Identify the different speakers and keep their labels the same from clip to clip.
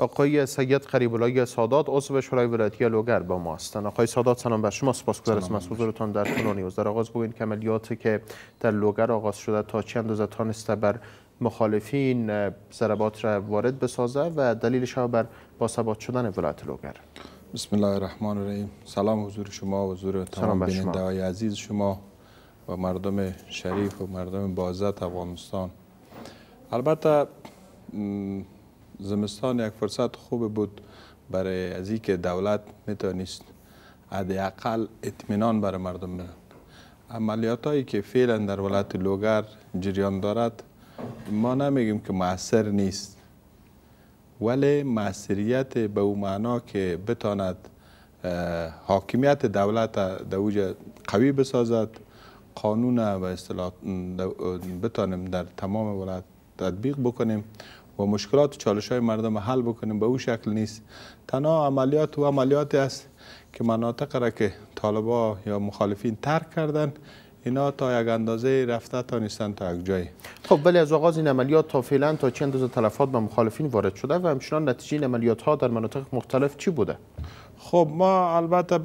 Speaker 1: آقای سید الله سادات عضو شورای ولایتی لوگر با ما هستند آقای سادات سلام بر شما سپاسگزار از حضورتون در کنون نیوز در آغاز بگویید که عملیاتی که در لوگر آغاز شده تا چه اندازه است بر مخالفین ضربات را وارد بسازه و دلیلش ها بر باثبات شدن
Speaker 2: ولایت لوگر بسم الله الرحمن الرحیم سلام حضور شما و حضور تمام بینندگان عزیز شما و مردم شریف و مردم بازت افغانستان البته زمستان یک فرصت خوب بود برای از که دولت میتونست حداقل اطمینان برای مردم بدن عملیات هایی که فعلا در ولایت لوگر جریان دارد ما نمیگیم که مؤثر نیست ولی معصریت به او معنا که بتاند حاکمیت دولت اوج قوی بسازد قانون و اصطلاح بتانیم در تمام ولایت تطبیق بکنیم و مشکلات و چالش های مردم حل بکنیم به او شکل نیست تنها عملیات و عملیاتی است که مناطق را که طالبا یا مخالفین ترک کردن اینا تا یک اندازه رفته تا نیستن تا یک
Speaker 1: جایی خب ولی از آغاز این عملیات تا فعلا تا چند اندازه تلفات به مخالفین وارد شده و همچنان نتیجه این
Speaker 2: عملیات ها در مناطق مختلف چی بوده خب ما البته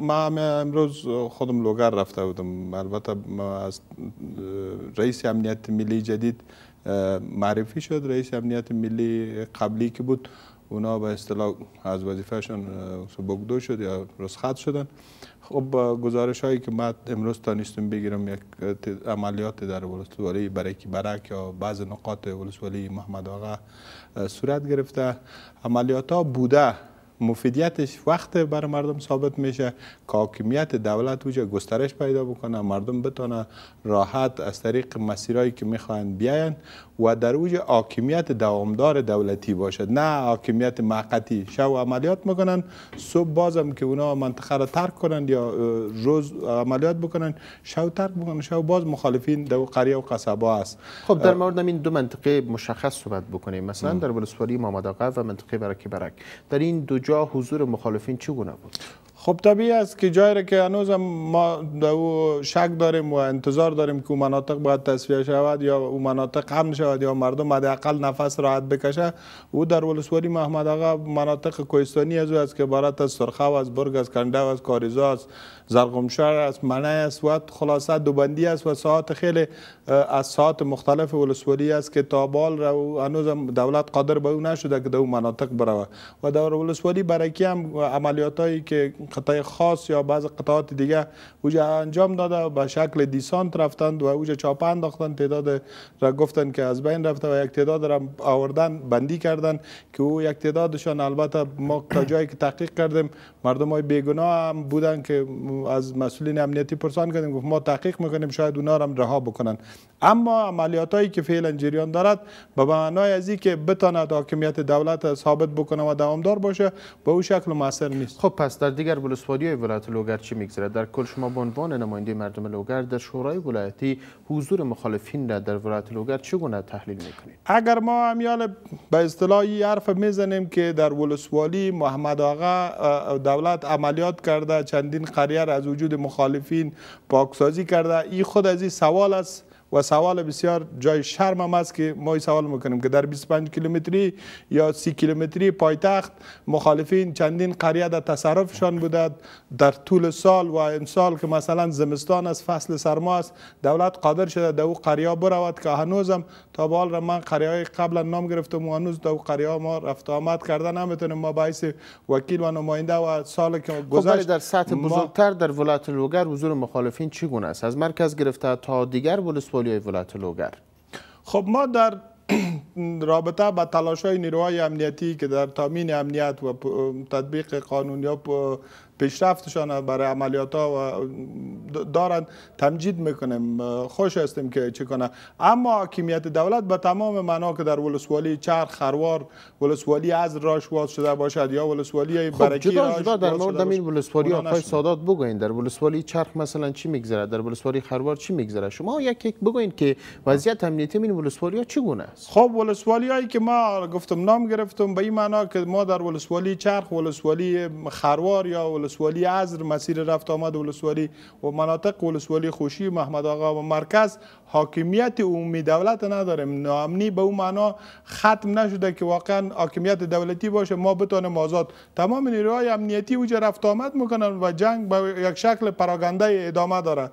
Speaker 2: من امروز خودم لوگر رفته بودم البته از رئیس امنیت ملی جدید معرفی شد رئیس امنیت ملی قبلی که بود اونا به اصطلاح از وظیفهشان بگدو شد یا رسخت شدن خب گزارش هایی که من امروز تانیستم بگیرم یک عملیات در ولسوالی برکی برک یا بعض نقاط ولسوالی محمد آقا صورت گرفته عملیات ها بوده مفیدیتش وقت بر مردم ثابت میشه که حاکمیت دولت وجه گسترش پیدا بکنه مردم بتونه راحت از طریق مسیرایی که میخوان بیاین و در وجه حاکمیت دوامدار دولتی باشد نه حاکمیت موقتی شو عملیات میکنن صبح بازم که اونا منطقه را ترک کنند یا روز عملیات بکنن شو ترک بکنن شو باز مخالفین در قریه و قصبه است خب در مورد این دو منطقه مشخص صحبت بکنیم مثلا بله. در ولسوالی ماماداقه و
Speaker 1: منطقه برکی برک در این دو جا حضور مخالفین چگونه بود
Speaker 2: خب طبیعی است که جایی که هنوز ما دو شک داریم و انتظار داریم که او مناطق باید تصفیه شود یا او مناطق هم شود یا مردم حداقل نفس راحت بکشه او در ولسوالی محمد آقا مناطق کوهستانی از است که عبارت از سرخه از برگ از کنده از کاریزا است زرغمشهر است منه است و خلاصه دوبندی است و ساعت خیلی از ساعت مختلف ولسوالی است که تا بال را هنوز دولت قادر به او نشده که در مناطق بروه و در ولسوالی برکی هم عملیاتایی که قطع خاص یا بعض قطعات دیگه اوجا انجام داده و به شکل دیسانت رفتند و اوجا چاپه انداختن تعداد را گفتن که از بین رفته و یک تعداد را آوردن بندی کردن که او یک تعدادشان البته ما تا جایی که تحقیق کردیم مردم های بیگناه هم بودن که از مسئولین امنیتی پرسان کردیم گفت ما تحقیق میکنیم شاید اونا را هم رها بکنن اما عملیات هایی که فعلا جریان دارد به معنای از که بتاند حاکمیت دولت ثابت بکنه و دوامدار باشه به با او شکل مؤثر نیست خب پس در دیگر ولسوالی ولایت لوگر
Speaker 1: چی میگذره در کل شما به عنوان نماینده مردم لوگر در شورای ولایتی حضور مخالفین را در ولایت لوگر چگونه تحلیل میکنید
Speaker 2: اگر ما امیال به اصطلاح حرف میزنیم که در ولسوالی محمد آقا دولت عملیات کرده چندین قریه از وجود مخالفین پاکسازی کرده این خود از این سوال است و سوال بسیار جای شرم هم است که ما سوال میکنیم که در 25 کیلومتری یا 30 کیلومتری پایتخت مخالفین چندین قریه در تصرفشان بوده در طول سال و امسال که مثلا زمستان از فصل سرما است دولت قادر شده در او قریه برود که هنوزم تا به را من قریه های قبلا نام گرفتم و هنوز در قریه ما رفت آمد کرده نمیتونیم ما باعث وکیل و نماینده و سال که خب، گذشت در سطح بزرگتر
Speaker 1: در ولایت لوگر حضور مخالفین چگونه است از مرکز گرفته تا دیگر ولسوالی اولیای ولایت
Speaker 2: لوگر خب ما در رابطه با تلاش های نیروهای امنیتی که در تامین امنیت و تطبیق قانون یا پیشرفتشان برای عملیات ها و دارند تمجید میکنیم خوش هستیم که چه کنه اما حاکمیت دولت به تمام معنا که در ولسوالی چرخ خروار ولسوالی از راش شده باشد یا ولسوالی خب برکی جدا جدا در مورد این ولسوالی آقای
Speaker 1: سادات بگوین در ولسوالی چرخ مثلا چی میگذره در ولسوالی خروار چی میگذره شما یک یک بگوین که
Speaker 2: وضعیت امنیتی این ولسوالی ها چگونه است خب ولسوالی هایی که ما گفتم نام گرفتم به این معنا که ما در ولسوالی چرخ ولسوالی خروار یا ولسوالی عزر مسیر رفت آمد ولسوالی و مناطق ولسوالی خوشی محمد آقا و مرکز حاکمیت عمومی دولت نداره ناامنی به اون معنا ختم نشده که واقعا حاکمیت دولتی باشه ما بتانیم آزاد تمام نیروهای امنیتی اوجا رفت آمد میکنن و جنگ به یک شکل پراگنده ادامه داره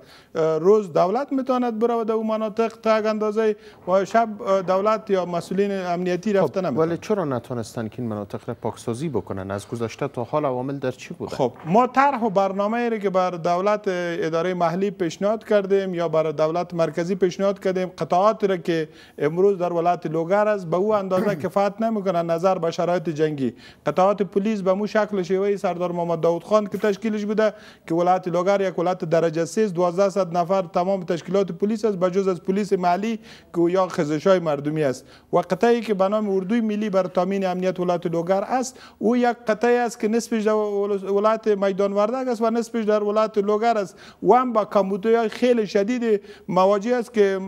Speaker 2: روز دولت میتواند برود اون مناطق تا اندازه و شب دولت یا مسئولین امنیتی رفته خب ولی چرا نتونستن که این مناطق را پاکسازی بکنن از گذشته تا حال عوامل در چی بود؟ خب ما طرح و برنامه ای که بر دولت اداره محلی پیشنهاد کردیم یا بر دولت مرکزی پیشنهاد کردیم قطعاتی را که امروز در ولایت لوگر است به او اندازه کفایت نمیکنن نظر به شرایط جنگی قطعات پلیس به مو شکل شیوه سردار محمد داود خان که تشکیلش بوده که ولایت لوگر یک ولایت درجه 3 1200 نفر تمام تشکیلات پلیس است بجز از پلیس محلی که یا خزشای مردمی است و قطعی که به نام اردوی ملی بر تامین امنیت ولایت لوگر است او یک قطعی است که نسبش ولایت میدان وردک و نصفش در ولایت لوگر است و هم با کمبودهای خیلی شدید مواجه است که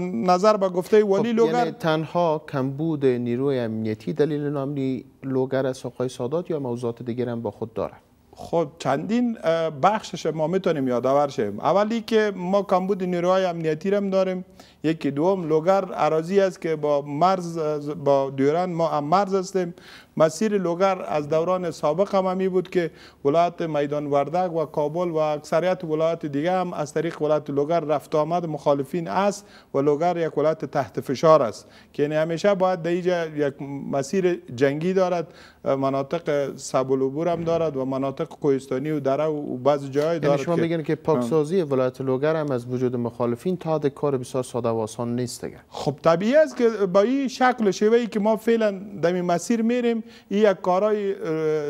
Speaker 2: نظر به گفته خب، ولی لوگر یعنی
Speaker 1: تنها کمبود نیروی امنیتی دلیل نامی
Speaker 2: لوگر است آقای سادات یا موضوعات دیگر هم با خود داره خب چندین بخشش ما میتونیم یادآور شیم اولی که ما کمبود نیروهای امنیتی هم داریم یکی دوم لوگر اراضی است که با مرز با دوران ما هم مرز هستیم مسیر لوگر از دوران سابق هم می بود که ولایت میدان وردک و کابل و اکثریت ولایت دیگه هم از طریق ولایت لوگر رفت آمد مخالفین است و لوگر یک ولایت تحت فشار است که یعنی همیشه باید در یک مسیر جنگی دارد مناطق سبل هم دارد و مناطق کوهستانی و دره و بعض جای یعنی دارد شما میگن که پاکسازی
Speaker 1: ولایت لوگر هم از وجود مخالفین تا کار بسیار ساده و آسان
Speaker 2: نیست دیگه خب طبیعی است که با این شکل شیوهی که ما فعلا در مسیر میریم این یک کارای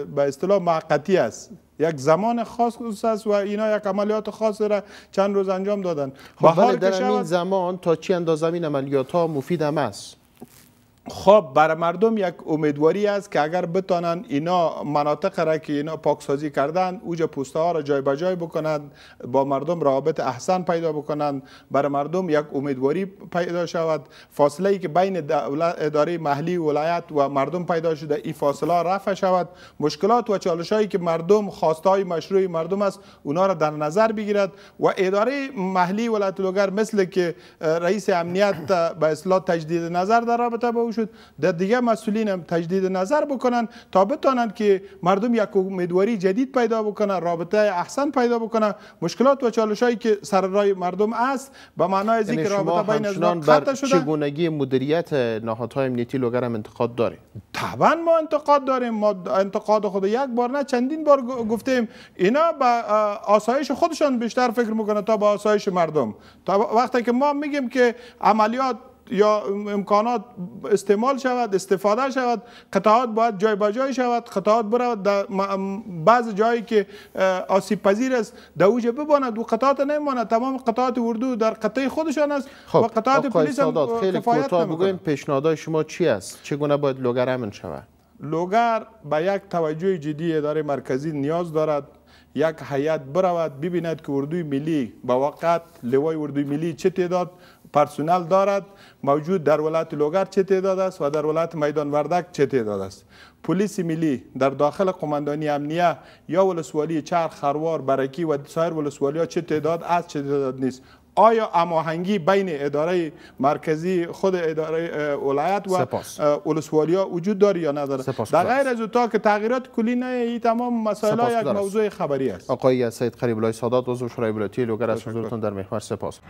Speaker 2: به اصطلاح موقتی است یک زمان خاص است و اینا یک عملیات خاص را چند روز انجام دادن خب در این زمان تا چی اندازه این عملیات ها مفید هم است خب بر مردم یک امیدواری است که اگر بتانند اینا مناطق را که اینا پاکسازی کردن اوج پوسته ها را جای بجای بکنند با مردم رابط احسن پیدا بکنند بر مردم یک امیدواری پیدا شود فاصله ای که بین اداره محلی ولایت و مردم پیدا شده این فاصله رفع شود مشکلات و چالش هایی که مردم خواست های مشروع مردم است اونا را در نظر بگیرد و اداره محلی ولایت لوگر مثل که رئیس امنیت به اصلاح تجدید نظر در رابطه با شد در دیگه مسئولین هم تجدید نظر بکنن تا بتانند که مردم یک امیدواری جدید پیدا بکنن رابطه احسن پیدا بکنن مشکلات و چالش هایی که سر رای مردم است به معنای یعنی از اینکه رابطه بین از شده
Speaker 1: چگونگی مدیریت نهادهای امنیتی لوگر هم انتقاد داره
Speaker 2: طبعا ما انتقاد داریم ما انتقاد خود یک بار نه چندین بار گفتیم اینا به آسایش خودشان بیشتر فکر میکنه تا با آسایش مردم تا وقتی که ما میگیم که عملیات یا امکانات استعمال شود استفاده شود قطعات باید جای با جای شود قطعات برود در بعض جایی که آسیب پذیر است دوجه بباند و قطعات نمیماند تمام قطعات اردو در قطعه خودشان است و خب، قطعات پلیس هم خیلی کوتاه بگویم
Speaker 1: پیشنهادهای شما چی است چگونه باید لوگر امن شود
Speaker 2: لوگر به یک توجه جدی اداره مرکزی نیاز دارد یک هیئت برود ببیند که اردوی ملی به وقت لوای اردوی ملی چه تعداد پرسنل دارد موجود در ولایت لوگر چه تعداد است و در ولایت میدان وردک چه تعداد است پلیس ملی در داخل قماندانی امنیه یا ولسوالی چرخ خروار برکی و سایر ولسوالی ها چه تعداد است چه تعداد نیست آیا اماهنگی بین اداره مرکزی خود اداره ولایت و ولسوالیا وجود داری یا نداره در غیر از تا که تغییرات کلی نه ای تمام مسائل یک موضوع خبری
Speaker 1: است آقای سید قریب الله سادات عضو شورای ولایتی لوگر از در محور سپاس